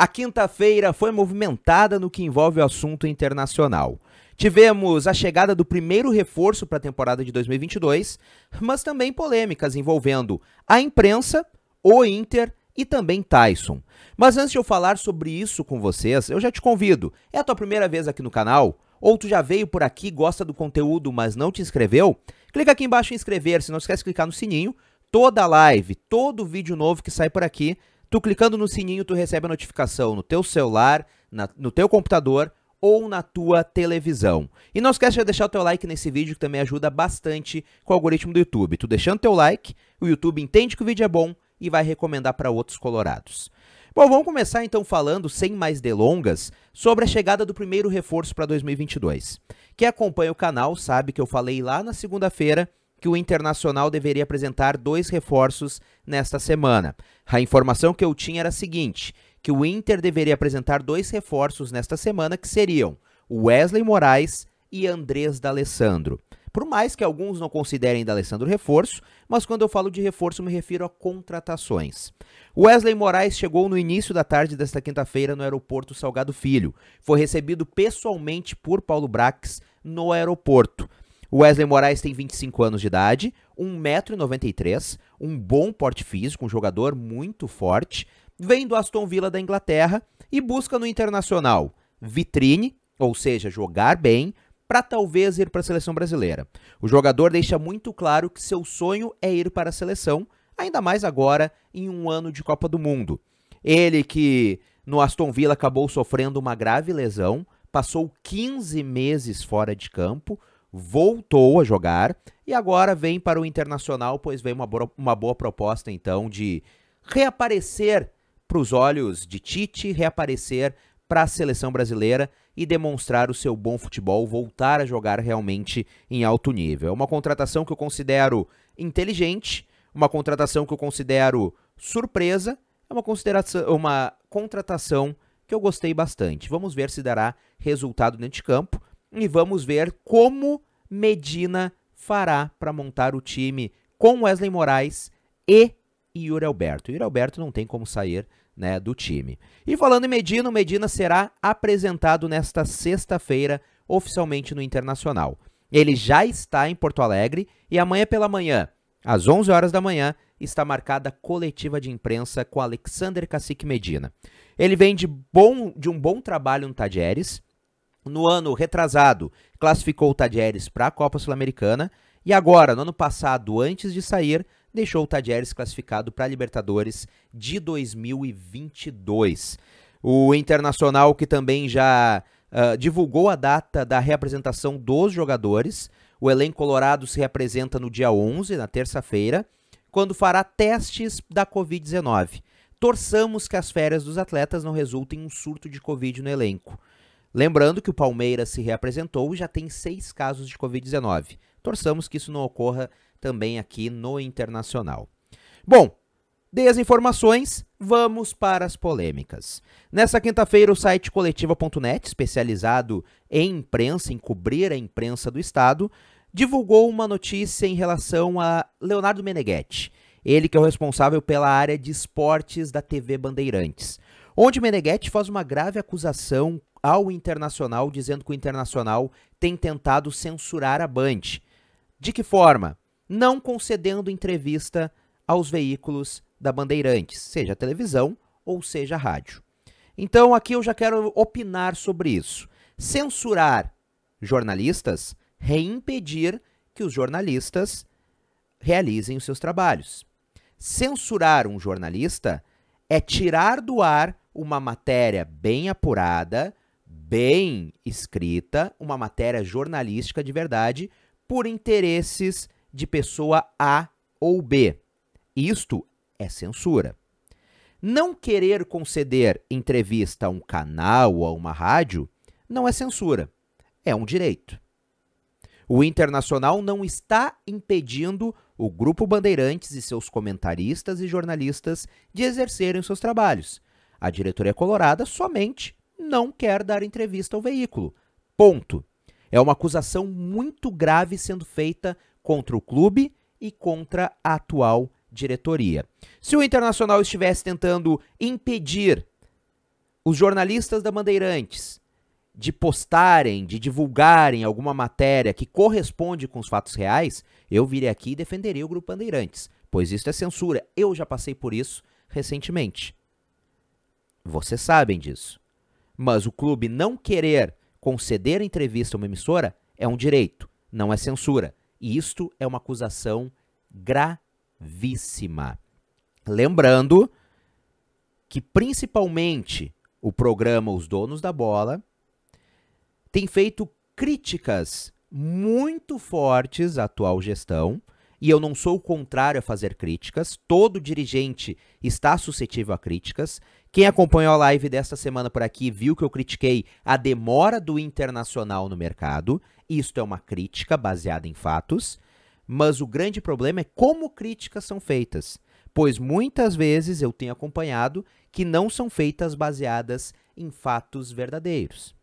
A quinta-feira foi movimentada no que envolve o assunto internacional. Tivemos a chegada do primeiro reforço para a temporada de 2022, mas também polêmicas envolvendo a imprensa, o Inter e também Tyson. Mas antes de eu falar sobre isso com vocês, eu já te convido. É a tua primeira vez aqui no canal? Ou tu já veio por aqui, gosta do conteúdo, mas não te inscreveu? Clica aqui embaixo em inscrever-se, não esquece de clicar no sininho. Toda live, todo vídeo novo que sai por aqui Tu clicando no sininho, tu recebe a notificação no teu celular, na, no teu computador ou na tua televisão. E não esquece de deixar o teu like nesse vídeo que também ajuda bastante com o algoritmo do YouTube. Tu deixando teu like, o YouTube entende que o vídeo é bom e vai recomendar para outros colorados. Bom, vamos começar então falando, sem mais delongas, sobre a chegada do primeiro reforço para 2022. Quem acompanha o canal sabe que eu falei lá na segunda-feira que o Internacional deveria apresentar dois reforços nesta semana. A informação que eu tinha era a seguinte: que o Inter deveria apresentar dois reforços nesta semana, que seriam Wesley Moraes e Andrés D'Alessandro. Por mais que alguns não considerem D'Alessandro reforço, mas quando eu falo de reforço me refiro a contratações. Wesley Moraes chegou no início da tarde desta quinta-feira no aeroporto Salgado Filho. Foi recebido pessoalmente por Paulo Brax no aeroporto. Wesley Moraes tem 25 anos de idade, 1,93m, um bom porte físico, um jogador muito forte, vem do Aston Villa da Inglaterra e busca no Internacional vitrine, ou seja, jogar bem, para talvez ir para a seleção brasileira. O jogador deixa muito claro que seu sonho é ir para a seleção, ainda mais agora em um ano de Copa do Mundo. Ele que no Aston Villa acabou sofrendo uma grave lesão, passou 15 meses fora de campo, voltou a jogar e agora vem para o Internacional, pois vem uma, boa, uma boa proposta então de reaparecer para os olhos de Tite, reaparecer para a seleção brasileira e demonstrar o seu bom futebol, voltar a jogar realmente em alto nível. É uma contratação que eu considero inteligente, uma contratação que eu considero surpresa, é uma, consideração, uma contratação que eu gostei bastante. Vamos ver se dará resultado dentro de campo e vamos ver como Medina fará para montar o time com Wesley Moraes e Yuri Alberto. Yuri Alberto não tem como sair né, do time. E falando em Medina, o Medina será apresentado nesta sexta-feira oficialmente no Internacional. Ele já está em Porto Alegre e amanhã pela manhã, às 11 horas da manhã, está marcada coletiva de imprensa com Alexander Cacique Medina. Ele vem de, bom, de um bom trabalho no Tajeres, no ano retrasado, classificou o Tadieres para a Copa Sul-Americana e agora, no ano passado, antes de sair, deixou o Tadieres classificado para a Libertadores de 2022. O Internacional, que também já uh, divulgou a data da reapresentação dos jogadores, o elenco colorado se representa no dia 11, na terça-feira, quando fará testes da Covid-19. Torçamos que as férias dos atletas não resultem em um surto de Covid no elenco. Lembrando que o Palmeiras se reapresentou e já tem seis casos de Covid-19. Torçamos que isso não ocorra também aqui no Internacional. Bom, dei as informações, vamos para as polêmicas. Nessa quinta-feira, o site coletiva.net, especializado em imprensa, em cobrir a imprensa do Estado, divulgou uma notícia em relação a Leonardo Meneghetti, ele que é o responsável pela área de esportes da TV Bandeirantes, onde Meneghetti faz uma grave acusação ao Internacional, dizendo que o Internacional tem tentado censurar a Band. De que forma? Não concedendo entrevista aos veículos da Bandeirantes, seja televisão ou seja rádio. Então aqui eu já quero opinar sobre isso. Censurar jornalistas é impedir que os jornalistas realizem os seus trabalhos. Censurar um jornalista é tirar do ar uma matéria bem apurada, bem escrita, uma matéria jornalística de verdade, por interesses de pessoa A ou B. Isto é censura. Não querer conceder entrevista a um canal ou a uma rádio não é censura, é um direito. O Internacional não está impedindo o Grupo Bandeirantes e seus comentaristas e jornalistas de exercerem seus trabalhos. A diretoria colorada somente não quer dar entrevista ao veículo. Ponto. É uma acusação muito grave sendo feita contra o clube e contra a atual diretoria. Se o Internacional estivesse tentando impedir os jornalistas da Bandeirantes de postarem, de divulgarem alguma matéria que corresponde com os fatos reais, eu virei aqui e defenderia o Grupo Bandeirantes, pois isso é censura. Eu já passei por isso recentemente. Vocês sabem disso. Mas o clube não querer conceder entrevista a uma emissora é um direito, não é censura. E isto é uma acusação gravíssima. Lembrando que principalmente o programa Os Donos da Bola tem feito críticas muito fortes à atual gestão, e eu não sou o contrário a fazer críticas, todo dirigente está suscetível a críticas, quem acompanhou a live desta semana por aqui viu que eu critiquei a demora do internacional no mercado. Isto é uma crítica baseada em fatos, mas o grande problema é como críticas são feitas, pois muitas vezes eu tenho acompanhado que não são feitas baseadas em fatos verdadeiros.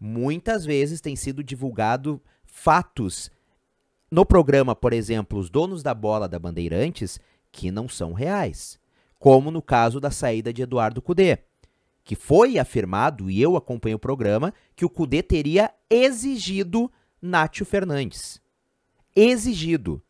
Muitas vezes tem sido divulgado fatos no programa, por exemplo, os donos da bola da Bandeirantes, que não são reais como no caso da saída de Eduardo Cudê, que foi afirmado, e eu acompanho o programa, que o Cudê teria exigido Nátio Fernandes. Exigido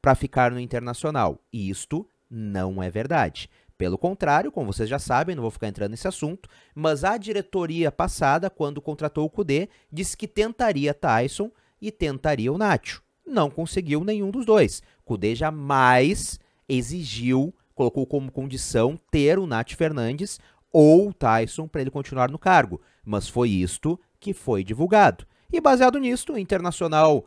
para ficar no Internacional. E isto não é verdade. Pelo contrário, como vocês já sabem, não vou ficar entrando nesse assunto, mas a diretoria passada, quando contratou o Cudê, disse que tentaria Tyson e tentaria o Nátio. Não conseguiu nenhum dos dois. Cudê jamais exigiu colocou como condição ter o Nath Fernandes ou o Tyson para ele continuar no cargo, mas foi isto que foi divulgado. E baseado nisto, o Internacional,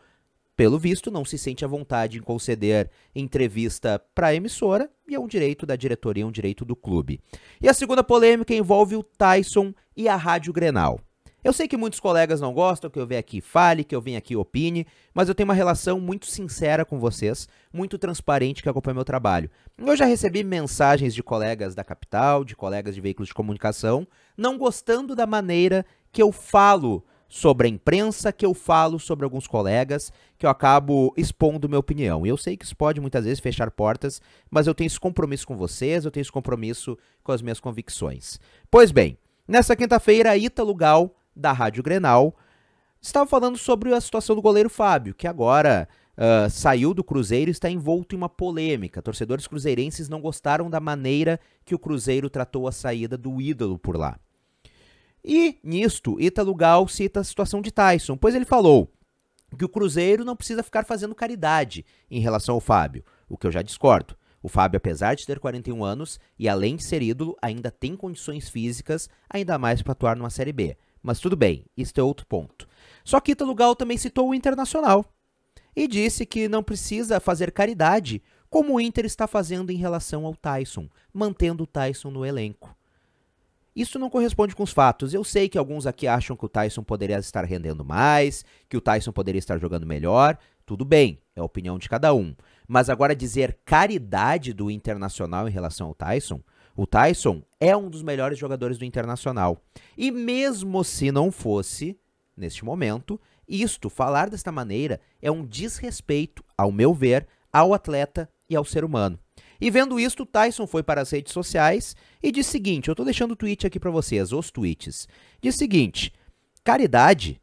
pelo visto, não se sente à vontade em conceder entrevista para a emissora, e é um direito da diretoria, é um direito do clube. E a segunda polêmica envolve o Tyson e a Rádio Grenal. Eu sei que muitos colegas não gostam que eu venha aqui fale, que eu venha aqui opine, mas eu tenho uma relação muito sincera com vocês, muito transparente que acompanha meu trabalho. Eu já recebi mensagens de colegas da capital, de colegas de veículos de comunicação, não gostando da maneira que eu falo sobre a imprensa, que eu falo sobre alguns colegas, que eu acabo expondo minha opinião. E eu sei que isso pode muitas vezes fechar portas, mas eu tenho esse compromisso com vocês, eu tenho esse compromisso com as minhas convicções. Pois bem, nessa quinta-feira, Ítalo Gal da Rádio Grenal, estava falando sobre a situação do goleiro Fábio, que agora uh, saiu do Cruzeiro e está envolto em uma polêmica. Torcedores cruzeirenses não gostaram da maneira que o Cruzeiro tratou a saída do ídolo por lá. E, nisto, Ítalo Gal cita a situação de Tyson, pois ele falou que o Cruzeiro não precisa ficar fazendo caridade em relação ao Fábio, o que eu já discordo. O Fábio, apesar de ter 41 anos e além de ser ídolo, ainda tem condições físicas, ainda mais para atuar numa Série B. Mas tudo bem, isto é outro ponto. Só que Ítalo Gal também citou o Internacional e disse que não precisa fazer caridade como o Inter está fazendo em relação ao Tyson, mantendo o Tyson no elenco. Isso não corresponde com os fatos. Eu sei que alguns aqui acham que o Tyson poderia estar rendendo mais, que o Tyson poderia estar jogando melhor. Tudo bem, é a opinião de cada um. Mas agora dizer caridade do Internacional em relação ao Tyson, o Tyson é um dos melhores jogadores do Internacional. E mesmo se não fosse, neste momento, isto, falar desta maneira, é um desrespeito, ao meu ver, ao atleta e ao ser humano. E vendo isto, Tyson foi para as redes sociais e disse o seguinte: eu estou deixando o tweet aqui para vocês, os tweets. Diz o seguinte: caridade.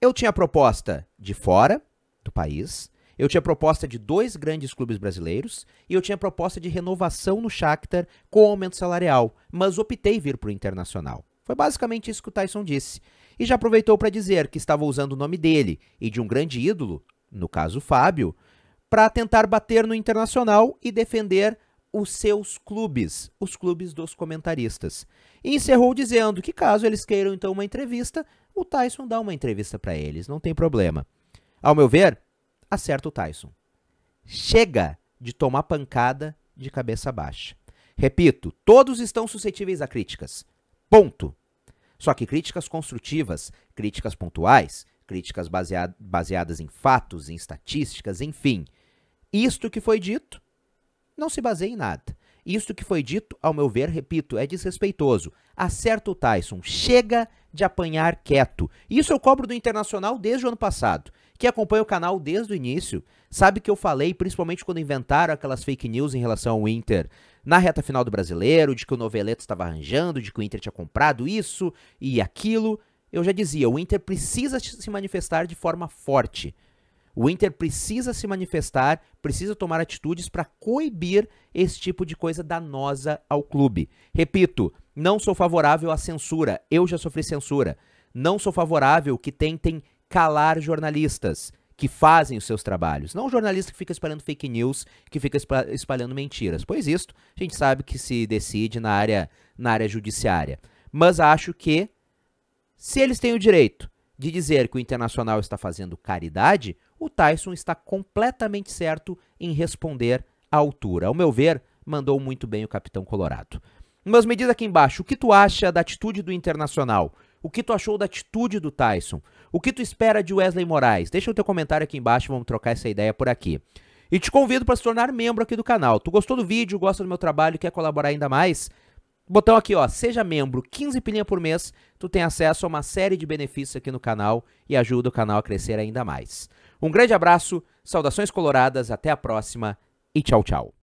Eu tinha proposta de fora do país, eu tinha proposta de dois grandes clubes brasileiros e eu tinha proposta de renovação no Shakhtar com aumento salarial, mas optei vir para o Internacional. Foi basicamente isso que o Tyson disse. E já aproveitou para dizer que estava usando o nome dele e de um grande ídolo, no caso Fábio, para tentar bater no Internacional e defender os seus clubes, os clubes dos comentaristas. E encerrou dizendo que caso eles queiram então uma entrevista, o Tyson dá uma entrevista para eles, não tem problema. Ao meu ver, acerta o Tyson. Chega de tomar pancada de cabeça baixa. Repito, todos estão suscetíveis a críticas. Ponto. Só que críticas construtivas, críticas pontuais, críticas baseado, baseadas em fatos, em estatísticas, enfim. Isto que foi dito não se baseia em nada. Isto que foi dito, ao meu ver, repito, é desrespeitoso. Acerta o Tyson, chega de apanhar quieto. Isso eu cobro do Internacional desde o ano passado que acompanha o canal desde o início, sabe que eu falei, principalmente quando inventaram aquelas fake news em relação ao Inter na reta final do brasileiro, de que o Noveleto estava arranjando, de que o Inter tinha comprado isso e aquilo. Eu já dizia, o Inter precisa se manifestar de forma forte. O Inter precisa se manifestar, precisa tomar atitudes para coibir esse tipo de coisa danosa ao clube. Repito, não sou favorável à censura, eu já sofri censura. Não sou favorável que tentem calar jornalistas que fazem os seus trabalhos. Não o jornalista que fica espalhando fake news, que fica espalhando mentiras. Pois isto, a gente sabe que se decide na área, na área judiciária. Mas acho que, se eles têm o direito de dizer que o Internacional está fazendo caridade, o Tyson está completamente certo em responder à altura. Ao meu ver, mandou muito bem o capitão Colorado. Mas me diz aqui embaixo, o que tu acha da atitude do Internacional o que tu achou da atitude do Tyson? O que tu espera de Wesley Moraes? Deixa o teu comentário aqui embaixo, vamos trocar essa ideia por aqui. E te convido para se tornar membro aqui do canal. Tu gostou do vídeo, gosta do meu trabalho, quer colaborar ainda mais? Botão aqui, ó, seja membro, 15 pilinha por mês, tu tem acesso a uma série de benefícios aqui no canal e ajuda o canal a crescer ainda mais. Um grande abraço, saudações coloradas, até a próxima e tchau, tchau.